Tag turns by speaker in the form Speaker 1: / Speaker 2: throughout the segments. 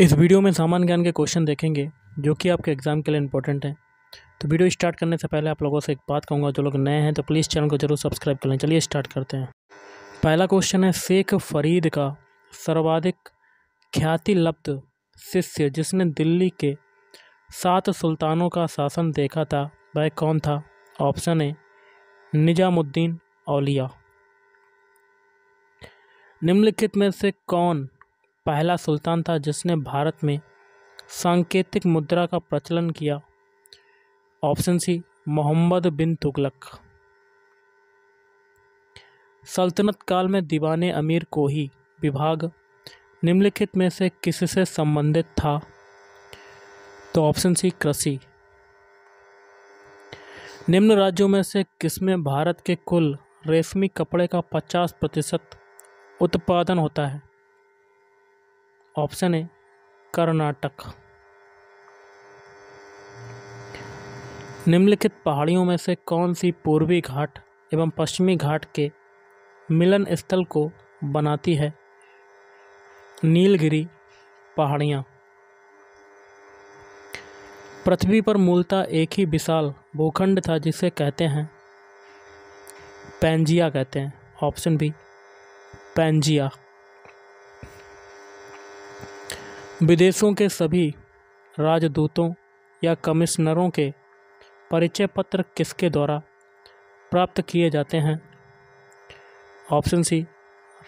Speaker 1: इस वीडियो में सामान्य ज्ञान के क्वेश्चन देखेंगे जो कि आपके एग्ज़ाम के लिए इंपॉर्टेंट हैं तो वीडियो स्टार्ट करने से पहले आप लोगों से एक बात कहूँगा जो लोग नए हैं तो प्लीज़ चैनल को जरूर सब्सक्राइब कर लें चलिए स्टार्ट करते हैं पहला क्वेश्चन है शेख फरीद का सर्वाधिक ख्याति लब्ध शिष्य जिसने दिल्ली के सात सुल्तानों का शासन देखा था वह कौन था ऑप्शन ए निजामुद्दीन औलिया निम्नलिखित में से कौन पहला सुल्तान था जिसने भारत में सांकेतिक मुद्रा का प्रचलन किया ऑप्शन सी मोहम्मद बिन तुगलक सल्तनत काल में दीवाने अमीर को ही विभाग निम्नलिखित में से किससे संबंधित था तो ऑप्शन सी कृषि निम्न राज्यों में से किसमें भारत के कुल रेशमी कपड़े का पचास प्रतिशत उत्पादन होता है ऑप्शन है कर्नाटक निम्नलिखित पहाड़ियों में से कौन सी पूर्वी घाट एवं पश्चिमी घाट के मिलन स्थल को बनाती है नीलगिरी पहाड़ियाँ पृथ्वी पर मूलतः एक ही विशाल भूखंड था जिसे कहते हैं पैंजिया कहते हैं ऑप्शन बी पैंजिया विदेशों के सभी राजदूतों या कमिश्नरों के परिचय पत्र किसके द्वारा प्राप्त किए जाते हैं ऑप्शन सी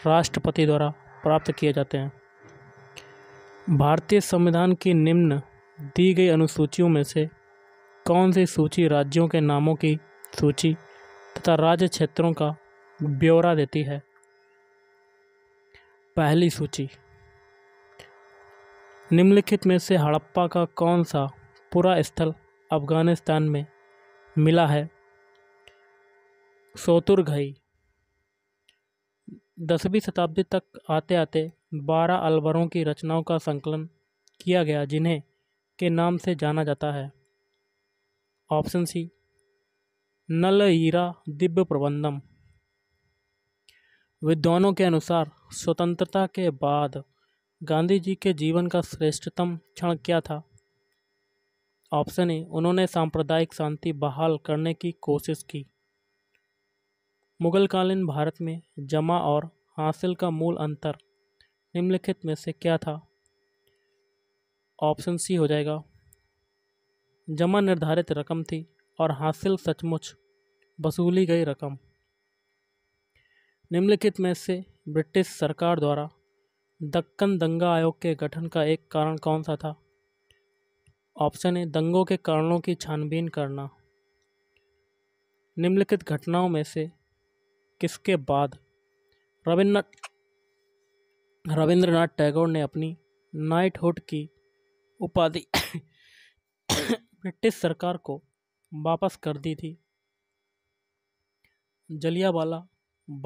Speaker 1: राष्ट्रपति द्वारा प्राप्त किए जाते हैं भारतीय संविधान की निम्न दी गई अनुसूचियों में से कौन सी सूची राज्यों के नामों की सूची तथा राज्य क्षेत्रों का ब्यौरा देती है पहली सूची निम्नलिखित में से हड़प्पा का कौन सा पूरा स्थल अफगानिस्तान में मिला है सोतुरघई दसवीं शताब्दी तक आते आते बारह अलवरों की रचनाओं का संकलन किया गया जिन्हें के नाम से जाना जाता है ऑप्शन सी नल हीरा दिव्य प्रबंधम विद्वानों के अनुसार स्वतंत्रता के बाद गांधी जी के जीवन का श्रेष्ठतम क्षण क्या था ऑप्शन ए उन्होंने सांप्रदायिक शांति बहाल करने की कोशिश की मुगलकालीन भारत में जमा और हासिल का मूल अंतर निम्नलिखित में से क्या था ऑप्शन सी हो जाएगा जमा निर्धारित रकम थी और हासिल सचमुच वसूली गई रकम निम्नलिखित में से ब्रिटिश सरकार द्वारा दक्कन दंगा आयोग के गठन का एक कारण कौन सा था ऑप्शन ए दंगों के कारणों की छानबीन करना निम्नलिखित घटनाओं में से किसके बाद रविन्द्र रविंद्रनाथ टैगोर ने अपनी नाइटहुड की उपाधि ब्रिटिश सरकार को वापस कर दी थी जलियावाला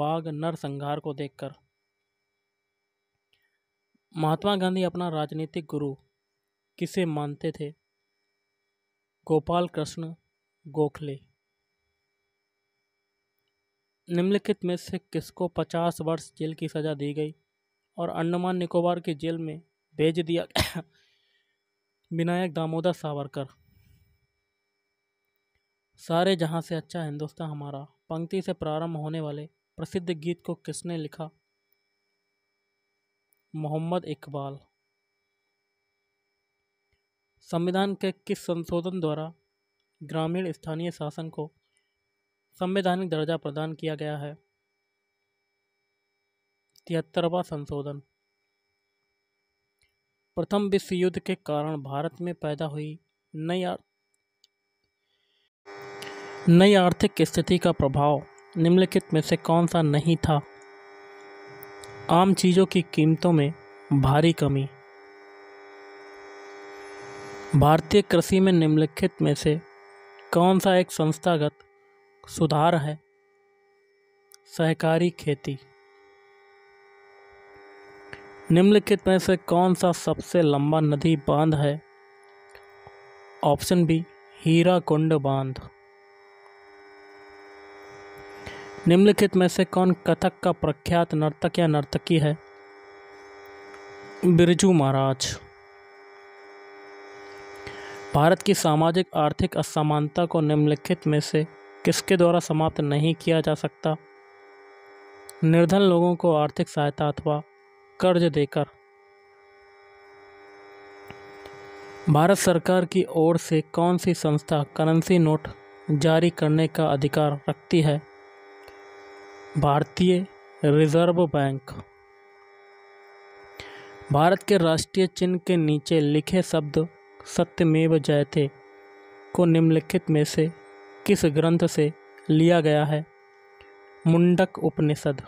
Speaker 1: बाग नरसंहार को देखकर महात्मा गांधी अपना राजनीतिक गुरु किसे मानते थे गोपाल कृष्ण गोखले निम्नलिखित में से किसको 50 वर्ष जेल की सज़ा दी गई और अंडमान निकोबार की जेल में भेज दिया विनायक दामोदर सावरकर सारे जहां से अच्छा हिंदुस्तान हमारा पंक्ति से प्रारंभ होने वाले प्रसिद्ध गीत को किसने लिखा मोहम्मद इकबाल संविधान के किस संशोधन द्वारा ग्रामीण स्थानीय शासन को संवैधानिक दर्जा प्रदान किया गया है तिहत्तरवा संशोधन प्रथम विश्व युद्ध के कारण भारत में पैदा हुई नई नई आर्थिक स्थिति का प्रभाव निम्नलिखित में से कौन सा नहीं था आम चीज़ों की कीमतों में भारी कमी भारतीय कृषि में निम्नलिखित में से कौन सा एक संस्थागत सुधार है सहकारी खेती निम्नलिखित में से कौन सा सबसे लंबा नदी बांध है ऑप्शन बी हीरा कुंड बांध निम्नलिखित में से कौन कथक का प्रख्यात नर्तक या नर्तकी है बिरजू महाराज भारत की सामाजिक आर्थिक असमानता को निम्नलिखित में से किसके द्वारा समाप्त नहीं किया जा सकता निर्धन लोगों को आर्थिक सहायता अथवा कर्ज देकर भारत सरकार की ओर से कौन सी संस्था करेंसी नोट जारी करने का अधिकार रखती है भारतीय रिजर्व बैंक भारत के राष्ट्रीय चिन्ह के नीचे लिखे शब्द सत्यमेव जयते को निम्नलिखित में से किस ग्रंथ से लिया गया है मुंडक उपनिषद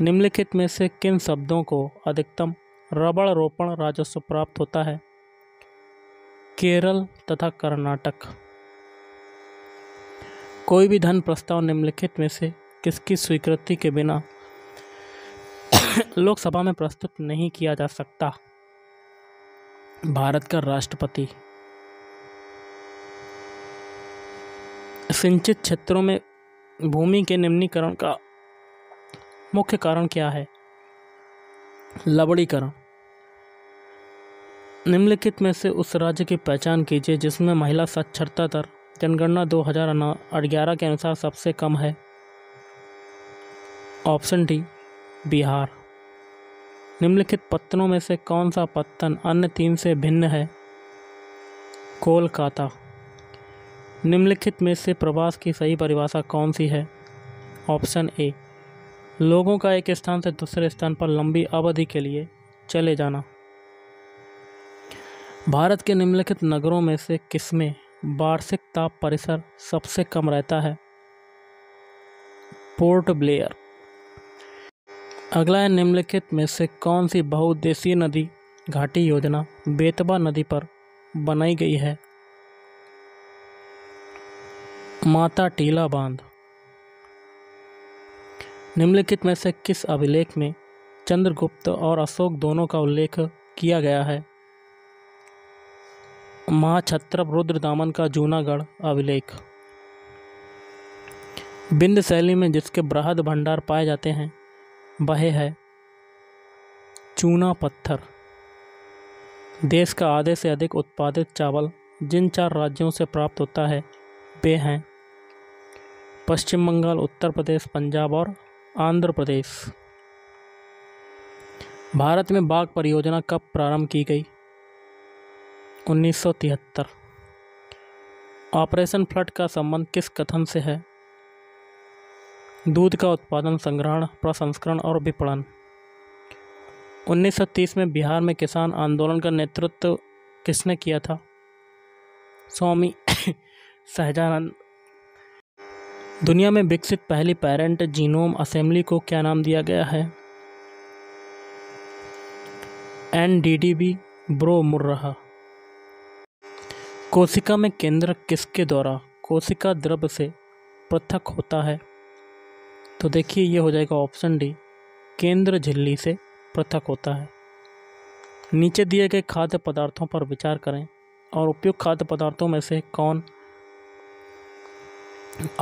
Speaker 1: निम्नलिखित में से किन शब्दों को अधिकतम रबड़ रोपण राजस्व प्राप्त होता है केरल तथा कर्नाटक कोई भी धन प्रस्ताव निम्नलिखित में से किसकी स्वीकृति के बिना लोकसभा में प्रस्तुत नहीं किया जा सकता भारत का राष्ट्रपति सिंचित क्षेत्रों में भूमि के निम्नीकरण का मुख्य कारण क्या है लवड़ीकरण निम्नलिखित में से उस राज्य की पहचान कीजिए जिसमें महिला साक्षरता दर जनगणना 2011 के अनुसार सबसे कम है ऑप्शन डी बिहार निम्नलिखित पत्तनों में से कौन सा पत्तन अन्य तीन से भिन्न है कोलकाता निम्नलिखित में से प्रवास की सही परिभाषा कौन सी है ऑप्शन ए लोगों का एक स्थान से दूसरे स्थान पर लंबी अवधि के लिए चले जाना भारत के निम्नलिखित नगरों में से किसमें वार्षिक ताप परिसर सबसे कम रहता है पोर्ट ब्लेयर अगला निम्नलिखित में से कौन सी बहुउद्देशीय नदी घाटी योजना बेतवा नदी पर बनाई गई है माता टीला बांध निम्नलिखित में से किस अभिलेख में चंद्रगुप्त और अशोक दोनों का उल्लेख किया गया है माँ छत्रप दामन का जूनागढ़ अभिलेख बिंद शैली में जिसके बृहद भंडार पाए जाते हैं वह है चूना पत्थर देश का आधे से अधिक उत्पादित चावल जिन चार राज्यों से प्राप्त होता है वे हैं पश्चिम बंगाल उत्तर प्रदेश पंजाब और आंध्र प्रदेश भारत में बाघ परियोजना कब प्रारंभ की गई 1973 ऑपरेशन फ्लड का संबंध किस कथन से है दूध का उत्पादन संग्रहण प्रसंस्करण और विपणन 1930 में बिहार में किसान आंदोलन का नेतृत्व किसने किया था स्वामी सहजानंद दुनिया में विकसित पहली पेरेंट जीनोम असेंबली को क्या नाम दिया गया है एन डी डी बी ब्रो मुर्रहा कोशिका में केंद्र किसके द्वारा कोशिका द्रव्य से पृथक होता है तो देखिए ये हो जाएगा ऑप्शन डी केंद्र झिल्ली से पृथक होता है नीचे दिए गए खाद्य पदार्थों पर विचार करें और उपयुक्त खाद्य पदार्थों में से कौन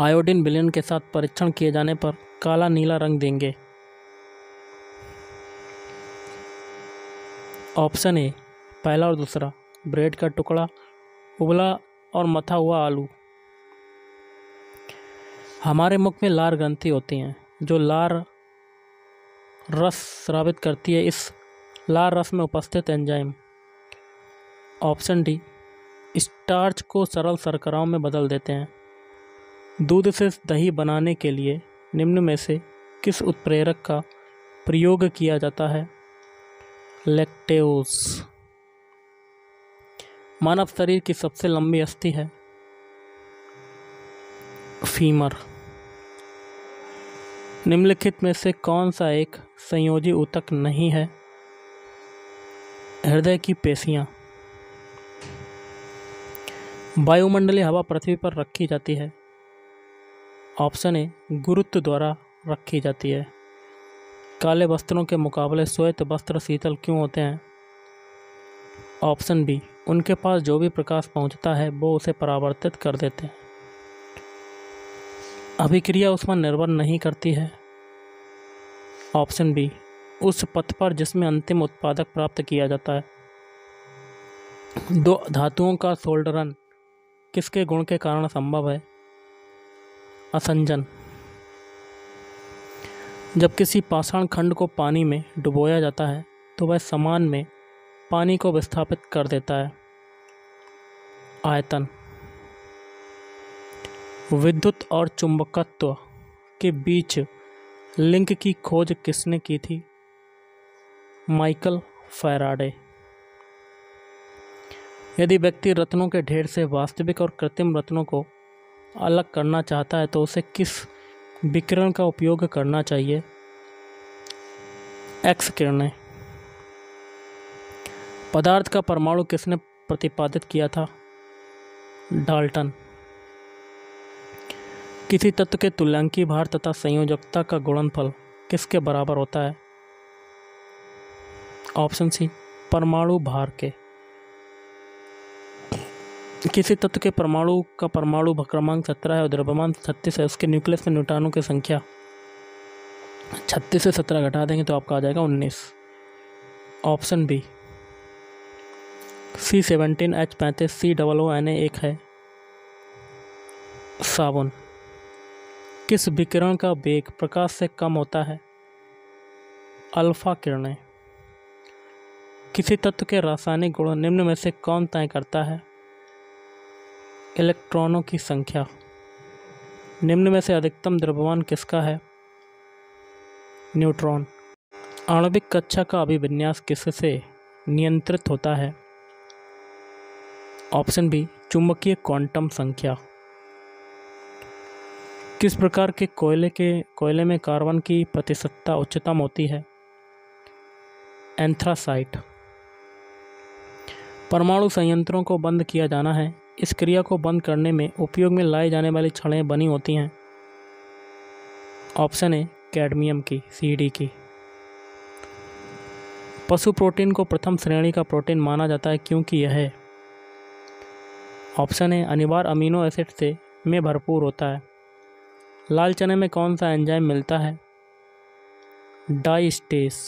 Speaker 1: आयोडीन बिलियन के साथ परीक्षण किए जाने पर काला नीला रंग देंगे ऑप्शन ए पहला और दूसरा ब्रेड का टुकड़ा उबला और मथा हुआ आलू हमारे मुख में लार ग्रंथि होती हैं जो लार रस स्रावित करती है इस लार रस में उपस्थित एंजाइम ऑप्शन डी स्टार्च को सरल सरकराओं में बदल देते हैं दूध से दही बनाने के लिए निम्न में से किस उत्प्रेरक का प्रयोग किया जाता है लेक्टेस मानव शरीर की सबसे लंबी अस्थि है फीमर निम्नलिखित में से कौन सा एक संयोजी ऊतक नहीं है हृदय की पेशियाँ वायुमंडलीय हवा पृथ्वी पर रखी जाती है ऑप्शन ए गुरुत्व द्वारा रखी जाती है काले वस्त्रों के मुकाबले श्वेत वस्त्र शीतल क्यों होते हैं ऑप्शन बी उनके पास जो भी प्रकाश पहुंचता है वो उसे परावर्तित कर देते हैं अभिक्रिया उस पर निर्भर नहीं करती है ऑप्शन बी उस पथ पर जिसमें अंतिम उत्पादक प्राप्त किया जाता है दो धातुओं का सोल्डरन किसके गुण के कारण संभव है असंजन जब किसी पाषाण खंड को पानी में डुबोया जाता है तो वह समान में पानी को विस्थापित कर देता है आयतन विद्युत और चुंबकत्व के बीच लिंक की खोज किसने की थी माइकल फैराडे यदि व्यक्ति रत्नों के ढेर से वास्तविक और कृत्रिम रत्नों को अलग करना चाहता है तो उसे किस विकिरण का उपयोग करना चाहिए एक्स किरणें पदार्थ का परमाणु किसने प्रतिपादित किया था डाल्टन किसी तत्व के तुल्यांकी भार तथा संयोजकता का गुणनफल किसके बराबर होता है ऑप्शन सी परमाणु भार के किसी तत्व के परमाणु का परमाणु क्रमांक सत्रह है और द्रव्यमान छत्तीस है उसके न्यूक्लियस में न्यूट्रॉनों की संख्या छत्तीस से सत्रह घटा देंगे तो आपका आ जाएगा उन्नीस option B C seventeen H पैंतीस सी डबल ओ एन एक है साबुन किस विकिरण का वेग प्रकाश से कम होता है अल्फा किरणें किसी तत्व के रासायनिक गुण निम्न में से कौन तय करता है इलेक्ट्रॉनों की संख्या निम्न में से अधिकतम द्रव्यमान किसका है न्यूट्रॉन आणविक कक्षा का अभिविन्यास किससे नियंत्रित होता है ऑप्शन बी चुंबकीय क्वांटम संख्या किस प्रकार के कोयले के कोयले में कार्बन की प्रतिशतता उच्चतम होती है एंथ्रासाइट परमाणु संयंत्रों को बंद किया जाना है इस क्रिया को बंद करने में उपयोग में लाई जाने वाली छड़ें बनी होती हैं ऑप्शन ए कैडमियम की सी की पशु प्रोटीन को प्रथम श्रेणी का प्रोटीन माना जाता है क्योंकि यह ऑप्शन ए अनिवार्य अमीनो एसिड से में भरपूर होता है लाल चने में कौन सा एंजाइम मिलता है डाइस्टेस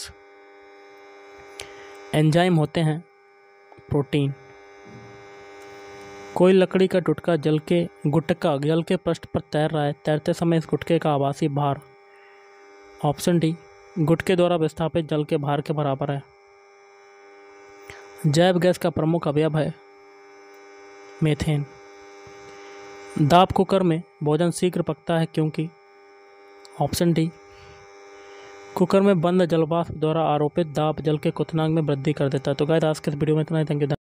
Speaker 1: एंजाइम होते हैं प्रोटीन कोई लकड़ी का टुटका जल के गुटका जल के पृष्ठ पर तैर रहा है तैरते समय इस गुटके का आवासीय भार ऑप्शन डी गुटके द्वारा विस्थापित जल के भार के बराबर है जैव गैस का प्रमुख अवयव है मेथेन दाब कुकर में भोजन शीघ्र पकता है क्योंकि ऑप्शन डी कुकर में बंद जलवाष्प द्वारा आरोपित दाब जल के कुथनांग में वृद्धि कर देता है तो गाय आज के वीडियो में इतना ही थैंक यू